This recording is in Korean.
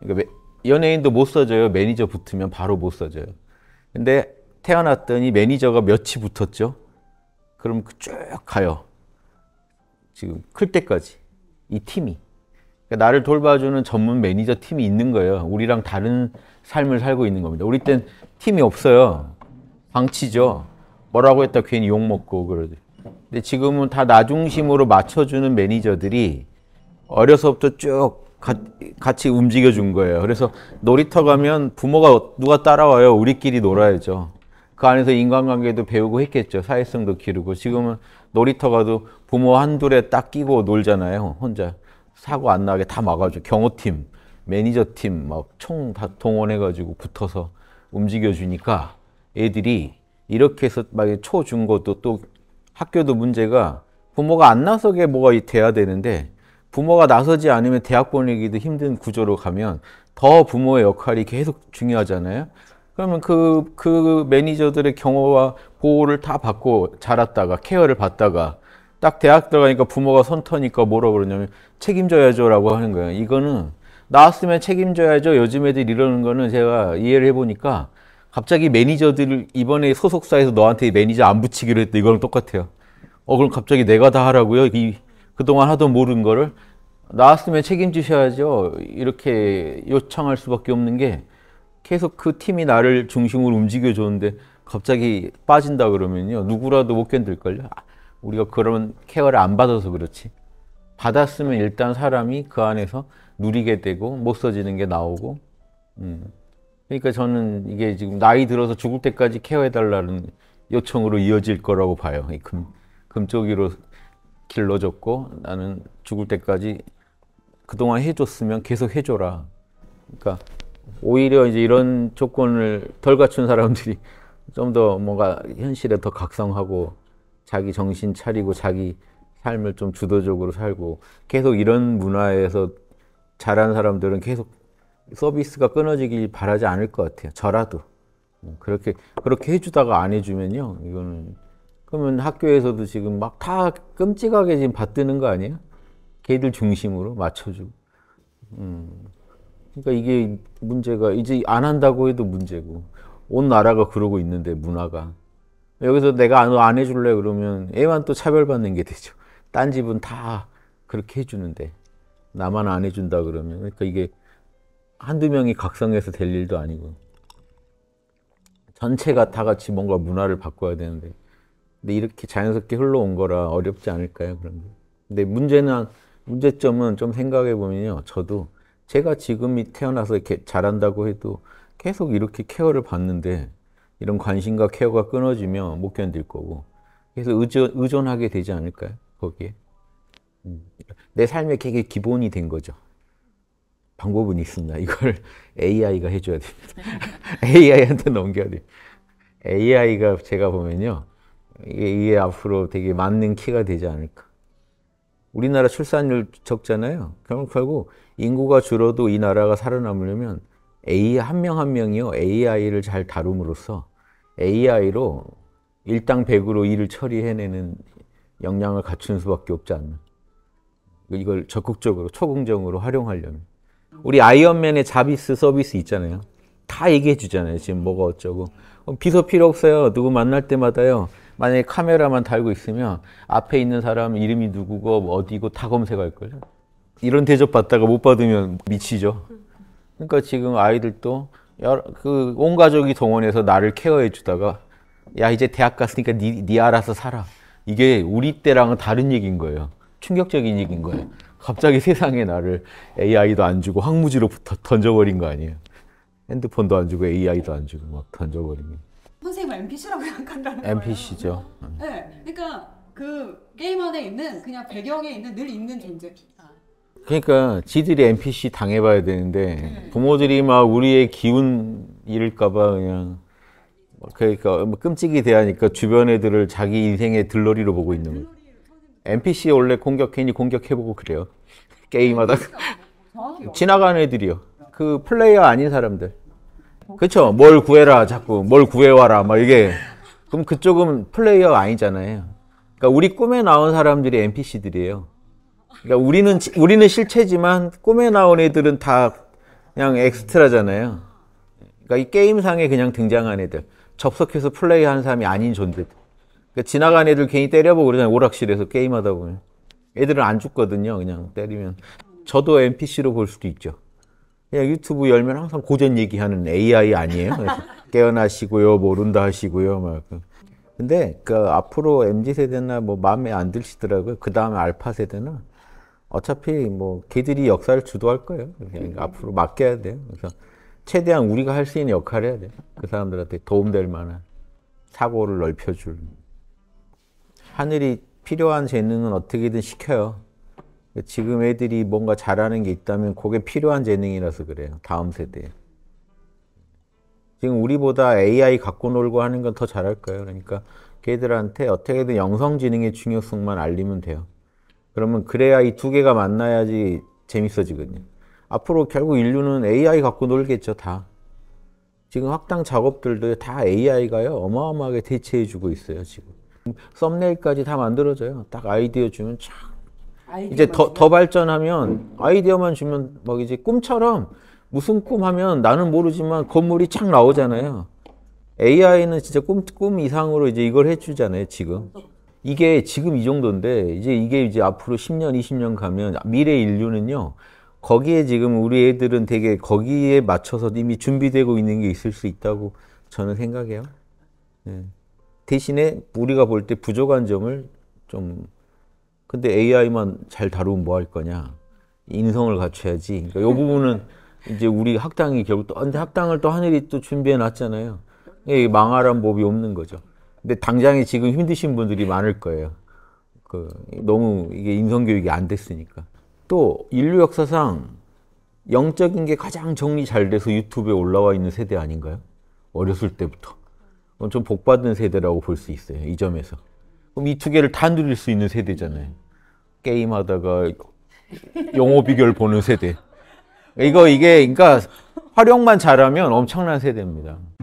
그러니까 연예인도 못써져요 매니저 붙으면 바로 못써져요 근데 태어났더니 매니저가 몇이 붙었죠. 그럼 그 쭉 가요. 지금 클 때까지 이 팀이 그러니까 나를 돌봐주는 전문 매니저 팀이 있는 거예요. 우리랑 다른 삶을 살고 있는 겁니다. 우리 땐 팀이 없어요. 방치죠. 뭐라고 했다 괜히 욕 먹고 그러죠. 근데 지금은 다 나 중심으로 맞춰주는 매니저들이 어려서부터 쭉 가, 같이 움직여 준 거예요. 그래서 놀이터 가면 부모가 누가 따라와요. 우리끼리 놀아야죠. 그 안에서 인간관계도 배우고 했겠죠. 사회성도 기르고. 지금은 놀이터 가도 부모 한둘에 딱 끼고 놀잖아요. 혼자. 사고 안 나게 다 막아줘. 경호팀, 매니저팀 막 총 다 동원해가지고 붙어서 움직여주니까 애들이 이렇게 해서 막 초, 중, 고도 또 학교도 문제가 부모가 안 나서게 뭐가 돼야 되는데 부모가 나서지 않으면 대학 보내기도 힘든 구조로 가면 더 부모의 역할이 계속 중요하잖아요. 그러면 그, 그 매니저들의 경호와 보호를 다 받고 자랐다가 케어를 받다가 딱 대학 들어가니까 부모가 손 터니까 뭐라 그러냐면 책임져야죠 라고 하는 거예요. 이거는 나왔으면 책임져야죠. 요즘 애들 이러는 거는 제가 이해를 해보니까 갑자기 매니저들 이번에 소속사에서 너한테 매니저 안 붙이기로 했다. 이거랑 똑같아요. 어, 그럼 갑자기 내가 다 하라고요? 이 그동안 하도 모르는 거를 나왔으면 책임지셔야죠. 이렇게 요청할 수밖에 없는 게 계속 그 팀이 나를 중심으로 움직여 줬는데 갑자기 빠진다 그러면요. 누구라도 못 견딜걸요. 아, 우리가 그러면 케어를 안 받아서 그렇지. 받았으면 일단 사람이 그 안에서 누리게 되고 못 써지는 게 나오고. 음. 그러니까 저는 이게 지금 나이 들어서 죽을 때까지 케어해달라는 요청으로 이어질 거라고 봐요. 금, 금쪽이로 길러줬고 나는 죽을 때까지 그동안 해줬으면 계속 해줘라. 그러니까 오히려 이제 이런 조건을 덜 갖춘 사람들이 좀 더 뭔가 현실에 더 각성하고 자기 정신 차리고 자기 삶을 좀 주도적으로 살고 계속 이런 문화에서 자란 사람들은 계속 서비스가 끊어지길 바라지 않을 것 같아요. 저라도 뭐 그렇게 그렇게 해주다가 안 해주면요, 이거는 그러면 학교에서도 지금 막 다 끔찍하게 지금 받드는 거 아니에요? 걔들 중심으로 맞춰주고. 음. 그러니까 이게 문제가 이제 안 한다고 해도 문제고 온 나라가 그러고 있는데 문화가 여기서 내가 안, 안 해줄래 그러면 애만 또 차별받는 게 되죠. 딴 집은 다 그렇게 해주는데 나만 안 해준다 그러면 그러니까 이게 한두 명이 각성해서 될 일도 아니고 전체가 다 같이 뭔가 문화를 바꿔야 되는데 근데 이렇게 자연스럽게 흘러온 거라 어렵지 않을까요? 그런데. 근데 문제는, 문제점은 좀 생각해 보면요. 저도 제가 지금이 태어나서 이렇게 잘한다고 해도 계속 이렇게 케어를 받는데 이런 관심과 케어가 끊어지면 못 견딜 거고. 그래서 의존, 의존하게 되지 않을까요? 거기에. 음, 내 삶의 되게 기본이 된 거죠. 방법은 있습니다. 이걸 AI가 해줘야 됩니다. AI한테 넘겨야 돼 AI가 제가 보면요. 이게, 이게 앞으로 되게 맞는 키가 되지 않을까. 우리나라 출산율 적잖아요. 결국 인구가 줄어도 이 나라가 살아남으려면 AI 한 명 한 명이요. AI를 잘 다룸으로써 AI로 일당 100으로 일을 처리해내는 역량을 갖춘 수밖에 없지 않나. 이걸 적극적으로 초긍정으로 활용하려면 우리 아이언맨의 자비스 서비스 있잖아요. 다 얘기해 주잖아요. 지금 뭐가 어쩌고. 어, 비서 필요 없어요. 누구 만날 때마다요. 만약에 카메라만 달고 있으면 앞에 있는 사람 이름이 누구고 뭐 어디고 다 검색할걸요. 이런 대접 받다가 못 받으면 미치죠. 그러니까 지금 아이들도 여러, 그온 가족이 동원해서 나를 케어해 주다가 야 이제 대학 갔으니까 니, 니 알아서 살아. 이게 우리 때랑은 다른 얘기인 거예요. 충격적인 얘기인 거예요. 갑자기 세상에 나를 AI도 안 주고 황무지로 던져버린 거 아니에요. 핸드폰도 안 주고 AI도 안 주고 막 던져버린 거. 선생님 NPC라고 생각한다는 NPC죠. 네, 그러니까 그 게임 안에 있는 그냥 배경에 있는 늘 있는 존재. 그러니까 지들이 NPC 당해봐야 되는데 네. 부모들이 막 우리의 기운 잃을까봐 그냥 뭐 그러니까 뭐 끔찍이 대하니까 주변 애들을 자기 인생의 들러리로 보고 있는 거예요. NPC 원래 공격해니 공격해보고 그래요. 게임하다가 지나가는 애들이요. 그 플레이어 아닌 사람들. 그렇죠. 뭘 구해라 자꾸 뭘 구해와라 막 이게 그럼 그쪽은 플레이어 아니잖아요. 그러니까 우리 꿈에 나온 사람들이 NPC들이에요. 그러니까 우리는 우리는 실체지만 꿈에 나온 애들은 다 그냥 엑스트라잖아요. 그러니까 이 게임상에 그냥 등장한 애들 접속해서 플레이하는 사람이 아닌 존재들. 그러니까 지나간 애들 괜히 때려보고 그러잖아요. 오락실에서 게임하다 보면 애들은 안 죽거든요. 그냥 때리면 저도 NPC로 볼 수도 있죠. 그냥 예, 유튜브 열면 항상 고전 얘기하는 AI 아니에요? 깨어나시고요, 모른다 하시고요, 막. 뭐 근데 그 앞으로 MZ 세대나 뭐 마음에 안 드시더라고요. 그 다음에 알파 세대나 어차피 뭐 걔들이 역사를 주도할 거예요. 그러니까 앞으로 맡겨야 돼요. 그래서 최대한 우리가 할 수 있는 역할을 해야 돼요. 그 사람들한테 도움될 만한 사고를 넓혀줄. 하늘이 필요한 재능은 어떻게든 시켜요. 그러니까 지금 애들이 뭔가 잘하는 게 있다면 그게 필요한 재능이라서 그래요. 다음 세대에. 지금 우리보다 AI 갖고 놀고 하는 건 더 잘할 거예요. 그러니까 걔들한테 어떻게든 영성지능의 중요성만 알리면 돼요. 그러면 그래야 이 두 개가 만나야지 재밌어지거든요. 앞으로 결국 인류는 AI 갖고 놀겠죠, 다. 지금 학당 작업들도 다 AI가요, 어마어마하게 대체해주고 있어요, 지금. 썸네일까지 다 만들어져요. 딱 아이디어 주면 쫙 이제 더, 더 발전하면 아이디어만 주면 막 이제 꿈처럼 무슨 꿈 하면 나는 모르지만 건물이 쫙 나오잖아요. AI는 진짜 꿈, 꿈 이상으로 이제 이걸 해주잖아요, 지금. 이게 지금 이 정도인데, 이제 이게 이제 앞으로 10년, 20년 가면 미래 인류는요, 거기에 지금 우리 애들은 되게 거기에 맞춰서 이미 준비되고 있는 게 있을 수 있다고 저는 생각해요. 네. 대신에 우리가 볼 때 부족한 점을 좀 근데 AI만 잘 다루면 뭐 할 거냐? 인성을 갖춰야지. 그러니까 요 부분은 이제 우리 학당이 결국 또 근데 학당을 또 하늘이 또 준비해 놨잖아요. 망하란 법이 없는 거죠. 근데 당장에 지금 힘드신 분들이 많을 거예요. 그 너무 이게 인성 교육이 안 됐으니까. 또 인류 역사상 영적인 게 가장 정리 잘 돼서 유튜브에 올라와 있는 세대 아닌가요? 어렸을 때부터. 좀 복받은 세대라고 볼 수 있어요. 이 점에서. 그럼 이두 개를 다 누릴 수 있는 세대잖아요. 게임하다가 영어 비결 보는 세대. 그러니까 이거 이게 그러니까 활용만 잘하면 엄청난 세대입니다.